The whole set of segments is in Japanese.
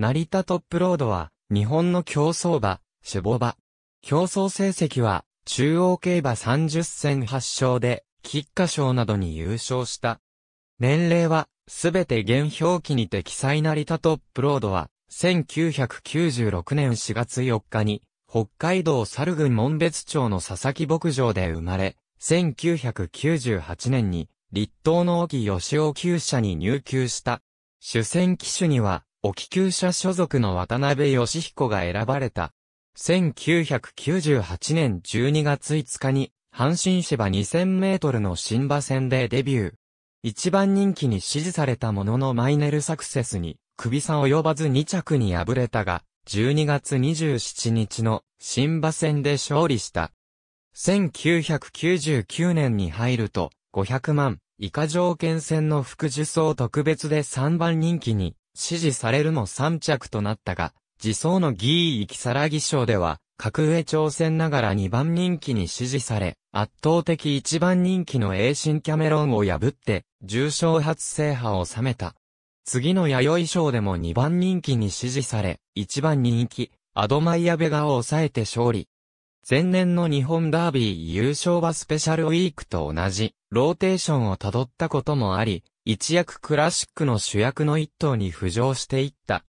成田トップロードは、日本の競走馬、守母馬。競争成績は、中央競馬30戦8勝で、菊花賞などに優勝した。年齢は、すべて現表記にて記載成田トップロードは、1996年4月4日に、北海道猿郡門別町の佐々木牧場で生まれ、1998年に、立東の沖吉尾厩舎に入厩した。主戦機種には、沖球社所属の渡辺義彦が選ばれた。1998年12月5日に、阪神芝2000メートルの新馬戦でデビュー。一番人気に支持されたもののマイネルサクセスに、首差及ばず2着に敗れたが、12月27日の新馬戦で勝利した。1999年に入ると、500万以下条件戦の副受賞特別で3番人気に支持されるも三着となったが、自走のギー・イキサラギ賞では、格上挑戦ながら2番人気に支持され、圧倒的1番人気の英神キャメロンを破って、重賞初制覇を収めた。次の弥生賞でも2番人気に支持され、1番人気、アドマイアベガを抑えて勝利。前年の日本ダービー優勝はスペシャルウィークと同じ、ローテーションを辿ったこともあり、一躍クラシックの主役の一頭に浮上していった。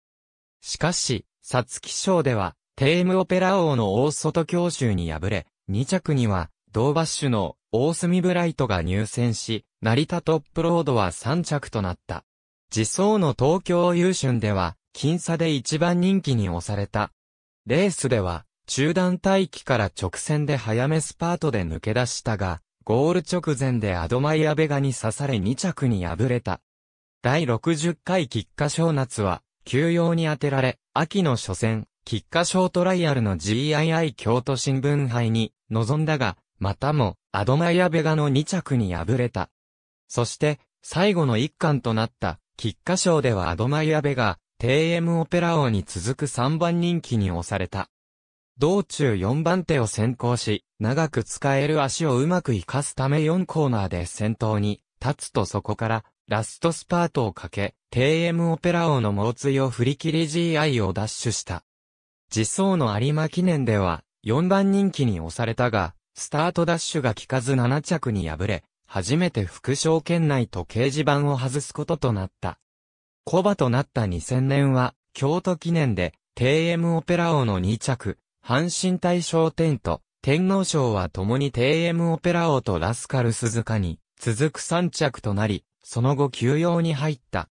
しかし、サツキ賞では、テームオペラ王の大外教習に敗れ、二着には、ドーバッシュの大隅ブライトが入選し、成田トップロードは三着となった。自走の東京優春では、僅差で一番人気に押された。レースでは、中団待機から直線で早めスパートで抜け出したが、ゴール直前でアドマイアベガに刺され2着に敗れた。第60回菊花賞夏は、休養に当てられ、秋の初戦、菊花賞トライアルの GII 京都新聞杯に臨んだが、またも、アドマイアベガの2着に敗れた。そして、最後の一巻となった、菊花賞ではアドマイアベガ、TM オペラ王に続く3番人気に押された。道中4番手を先行し、長く使える足をうまく活かすため4コーナーで先頭に立つとそこからラストスパートをかけ、TM オペラ王の猛追を振り切り GI をダッシュした。実走の有馬記念では4番人気に押されたが、スタートダッシュが効かず7着に敗れ、初めて副賞圏内と掲示板を外すこととなった。コバとなった2000年は、京都記念で、TM オペラ王の2着、阪神大賞天と、天皇賞は共に TM オペラ王とラスカル鈴鹿に、続く3着となり、その後休養に入った。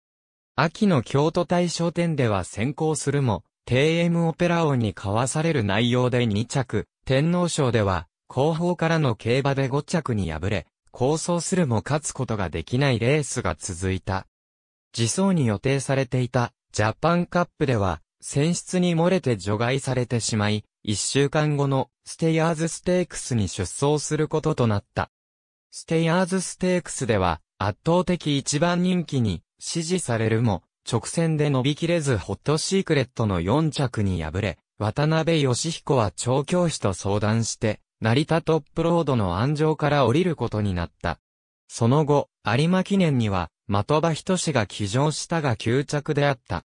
秋の京都大賞典では先行するも、TM オペラ王に交わされる内容で2着、天皇賞では、後方からの競馬で5着に敗れ、構想するも勝つことができないレースが続いた。自走に予定されていたジャパンカップでは、選出に漏れて除外されてしまい、一週間後のステイアーズステークスに出走することとなった。ステイアーズステークスでは圧倒的一番人気に支持されるも、直線で伸びきれずホットシークレットの4着に敗れ、渡辺義彦は調教師と相談して、成田トップロードの安城から降りることになった。その後、有馬記念には、的場人志が騎乗したが9着であった。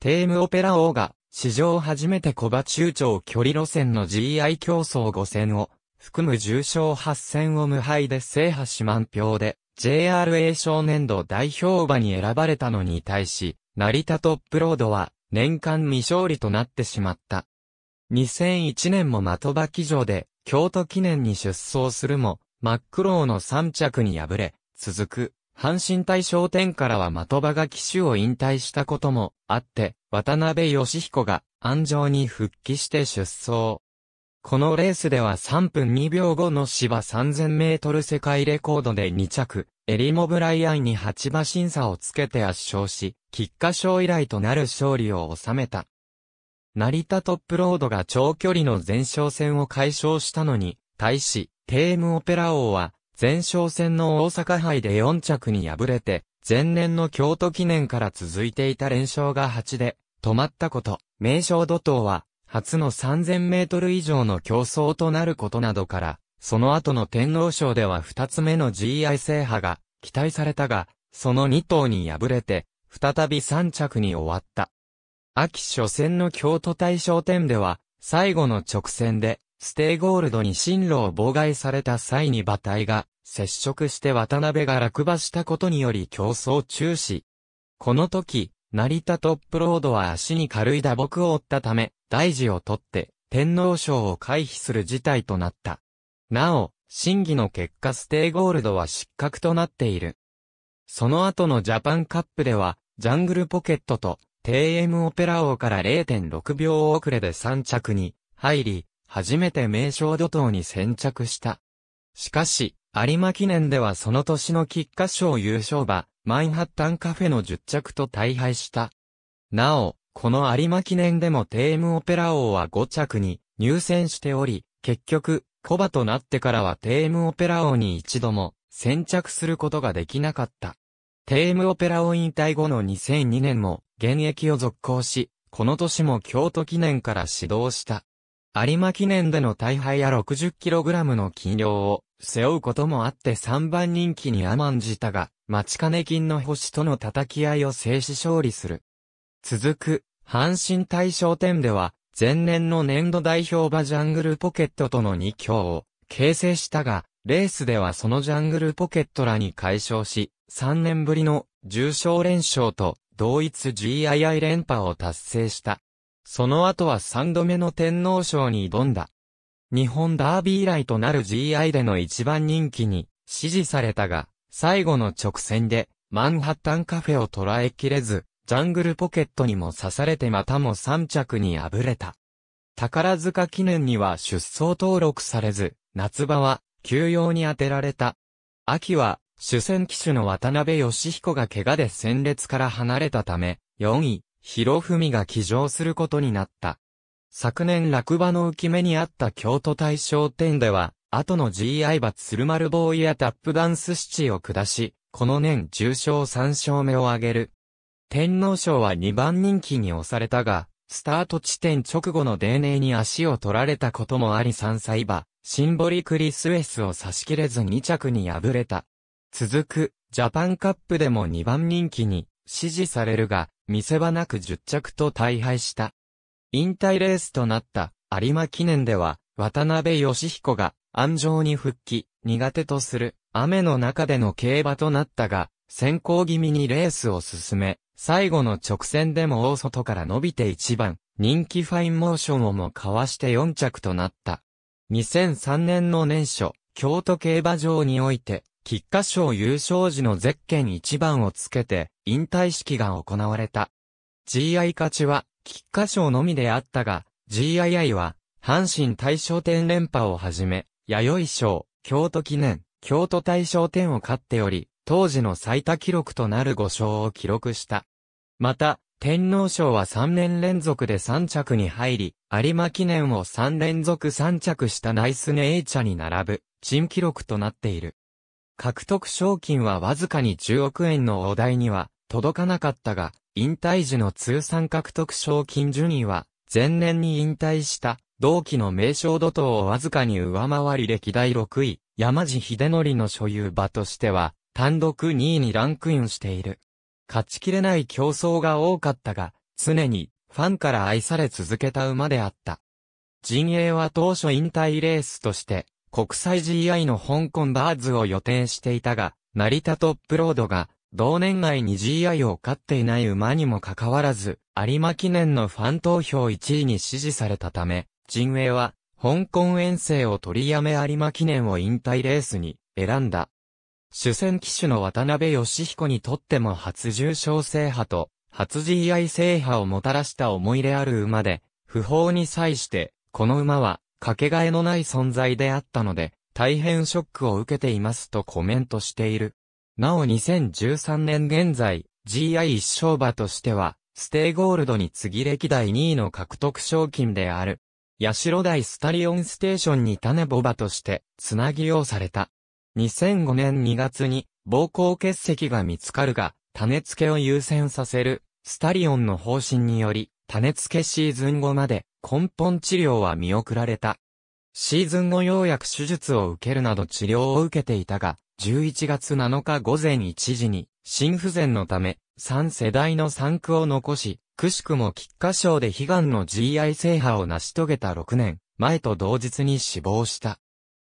テームオペラ王が史上初めて小場中長距離路線の GI 競争5戦を、含む重賞8戦を無敗で制覇し満票で、JRA 少年度代表馬に選ばれたのに対し、成田トップロードは、年間未勝利となってしまった。2001年も的場騎乗で、京都記念に出走するも、真っ黒の3着に敗れ、続く、阪神大商店からは的場が騎手を引退したこともあって、渡辺義彦が安城に復帰して出走。このレースでは3分2秒後の芝3000メートル世界レコードで2着、エリモ・ブライアンに8馬審査をつけて圧勝し、菊花賞以来となる勝利を収めた。成田トップロードが長距離の前哨戦を解消したのに、対し、テームオペラ王は、前哨戦の大阪杯で4着に敗れて、前年の京都記念から続いていた連勝が8で、止まったこと、名称怒涛は、初の3000メートル以上の競争となることなどから、その後の天皇賞では2つ目の GI 制覇が期待されたが、その2頭に敗れて、再び3着に終わった。秋初戦の京都大賞典では、最後の直線で、ステイゴールドに進路を妨害された際に馬体が接触して渡辺が落馬したことにより競争中止。この時、成田トップロードは足に軽い打撲を負ったため、大事を取って天皇賞を回避する事態となった。なお、審議の結果ステイゴールドは失格となっている。その後のジャパンカップでは、ジャングルポケットと、テムオペラ王から0.6秒遅れで3着に入り、初めて名称怒涛に先着した。しかし、有馬記念ではその年の菊花賞優勝馬、マインハッタンカフェの10着と大敗した。なお、この有馬記念でもテームオペラ王は5着に入選しており、結局、コバとなってからはテームオペラ王に一度も先着することができなかった。テームオペラ王引退後の2002年も現役を続行し、この年も京都記念から指導した。有馬記念での大敗や 60kg の金量を背負うこともあって3番人気に甘んじたが、待ち金金の星との叩き合いを制止勝利する。続く、阪神大賞典では、前年の年度代表馬ジャングルポケットとの2強を形成したが、レースではそのジャングルポケットらに解消し、3年ぶりの重賞連勝と同一 GII 連覇を達成した。その後は3度目の天皇賞に挑んだ。日本ダービー以来となる GI での一番人気に支持されたが、最後の直線でマンハッタンカフェを捉えきれず、ジャングルポケットにも刺されてまたも3着に敗れた。宝塚記念には出走登録されず、夏場は休養に当てられた。秋は主戦機種の渡辺義彦が怪我で戦列から離れたため、4位、広文が騎乗することになった。昨年落馬の浮き目にあった京都大商店では、後の GI 罰鶴丸ボーイやタップダンスシチを下し、この年重賞3勝目を挙げる。天皇賞は2番人気に押されたが、スタート地点直後のネ寧に足を取られたこともあり3歳馬、シンボリクリスエスを差し切れず2着に敗れた。続く、ジャパンカップでも2番人気に、支持されるが、見せ場なく10着と大敗した。引退レースとなった有馬記念では、渡辺義彦が安城に復帰、苦手とする雨の中での競馬となったが、先行気味にレースを進め、最後の直線でも大外から伸びて1番、人気ファインモーションをもかわして4着となった。2003年の年初、京都競馬場において、菊花賞優勝時のゼッケン1番をつけて、引退式が行われた。GI 勝ちは、菊花賞のみであったが、GII は、阪神大賞典連覇をはじめ、弥生賞、京都記念、京都大賞典を勝っており、当時の最多記録となる5勝を記録した。また、天皇賞は3年連続で3着に入り、有馬記念を3連続3着したナイスネイチャに並ぶ、珍記録となっている。獲得賞金はわずかに10億円のお題には届かなかったが、引退時の通算獲得賞金順位は、前年に引退した、同期の名称怒涛をわずかに上回り歴代6位、山地秀則の所有馬としては、単独2位にランクインしている。勝ちきれない競争が多かったが、常にファンから愛され続けた馬であった。陣営は当初引退レースとして、国際 GI の香港バーズを予定していたが、成田トップロードが同年内に GI を勝っていない馬にもかかわらず、有馬記念のファン投票1位に支持されたため、陣営は、香港遠征を取りやめ有馬記念を引退レースに選んだ。主戦騎手の渡辺義彦にとっても初重賞制覇と、初 GI 制覇をもたらした思い入れある馬で、不法に際して、この馬は、かけがえのない存在であったので、大変ショックを受けていますとコメントしている。なお2013年現在、GI 一勝馬としては、ステイゴールドに次歴代2位の獲得賞金である。ロ大スタリオンステーションに種ボバとして、つなぎうされた。2005年2月に、膀胱結石が見つかるが、種付けを優先させる、スタリオンの方針により、種付けシーズン後まで、根本治療は見送られた。シーズン後ようやく手術を受けるなど治療を受けていたが、11月7日午前1時に、心不全のため、3世代の産区を残し、くしくも菊花賞で悲願の GI 制覇を成し遂げた6年、前と同日に死亡した。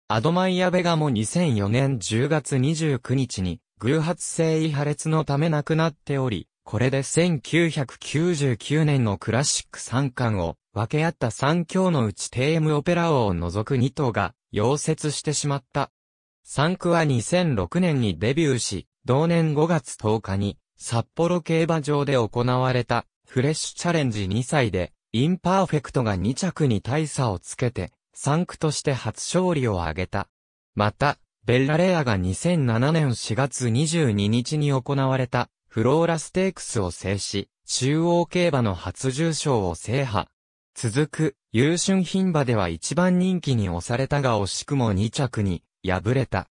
アドマイアベガも2004年10月29日に、偶発性異破裂のため亡くなっており、これで1999年のクラシック3巻を分け合った3強のうち TM オペラ王を除く2頭が溶接してしまった。サンクは2006年にデビューし、同年5月10日に札幌競馬場で行われたフレッシュチャレンジ2歳でインパーフェクトが2着に大差をつけてン区として初勝利を挙げた。また、ベッラレアが2007年4月22日に行われたフローラステークスを制し、中央競馬の初重賞を制覇。続く、優春品馬では一番人気に押されたが惜しくも2着に敗れた。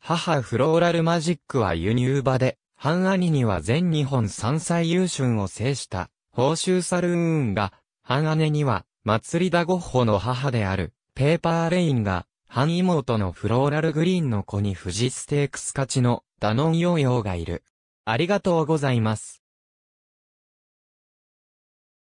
母フローラルマジックは輸入場で、半兄には全日本3歳優春を制した、報酬サルーンが、半姉には、祭りだゴッホの母である、ペーパーレインが、半妹のフローラルグリーンの子に富士ステークス勝ちの、ダノンヨーヨーがいる。ありがとうございます。